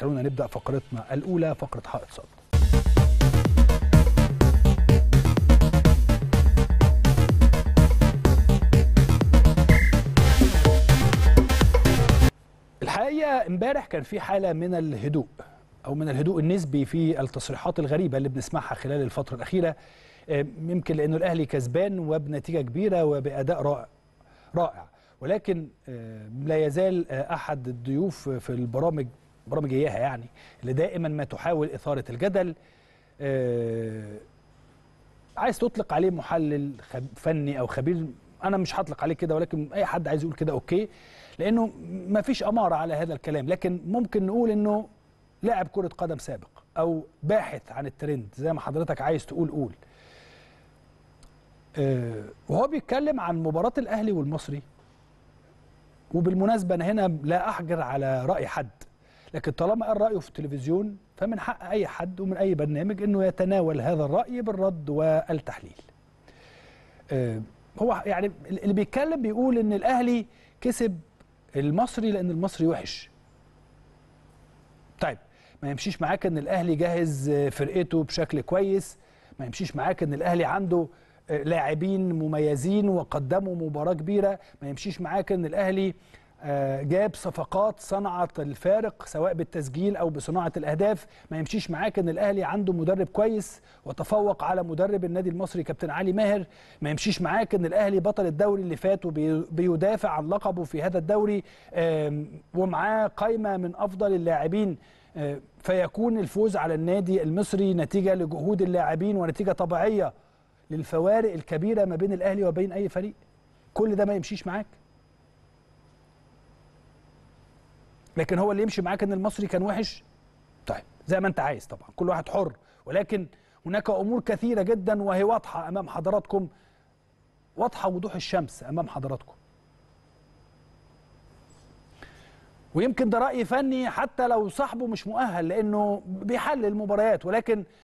خلونا نبدا فقرتنا الاولى فقره حائط صد الحقيقه امبارح كان في حاله من الهدوء او من الهدوء النسبي في التصريحات الغريبه اللي بنسمعها خلال الفتره الاخيره يمكن لانه الاهلي كسبان وبنتيجه كبيره وباداء رائع رائع ولكن لا يزال آه، احد الضيوف في البرامج برامج إياها يعني اللي دائما ما تحاول إثارة الجدل آه عايز تطلق عليه محلل فني أو خبير أنا مش هطلق عليه كده ولكن أي حد عايز يقول كده أوكي لأنه ما فيش أمارة على هذا الكلام لكن ممكن نقول أنه لاعب كرة قدم سابق أو باحث عن الترند زي ما حضرتك عايز تقول قول آه وهو بيتكلم عن مباراة الأهلي والمصري وبالمناسبة أنا هنا لا أحجر على رأي حد لكن طالما قال رايه في التلفزيون فمن حق اي حد ومن اي برنامج انه يتناول هذا الراي بالرد والتحليل آه، هو يعني اللي بيتكلم بيقول ان الاهلي كسب المصري لان المصري وحش طيب ما يمشيش معاك ان الاهلي جاهز فرقته بشكل كويس ما يمشيش معاك ان الاهلي عنده آه، لاعبين مميزين وقدموا مباراه كبيره ما يمشيش معاك ان الاهلي آه، جاب صفقات صنعت الفارق سواء بالتسجيل او بصناعه الاهداف ما يمشيش معاك ان الاهلي عنده مدرب كويس وتفوق على مدرب النادي المصري كابتن علي ماهر ما يمشيش معاك ان الاهلي بطل الدوري اللي فات وبيدافع عن لقبه في هذا الدوري ومعاه قائمه من افضل اللاعبين آه، فيكون الفوز على النادي المصري نتيجه لجهود اللاعبين ونتيجه طبيعيه للفوارق الكبيره ما بين الاهلي وبين اي فريق كل ده ما يمشيش معاك لكن هو اللي يمشي معاك ان المصري كان وحش طيب زي ما انت عايز طبعا كل واحد حر ولكن هناك امور كثيره جدا وهي واضحه امام حضراتكم واضحه وضوح الشمس امام حضراتكم ويمكن ده راي فني حتى لو صاحبه مش مؤهل لانه بيحلل مباريات ولكن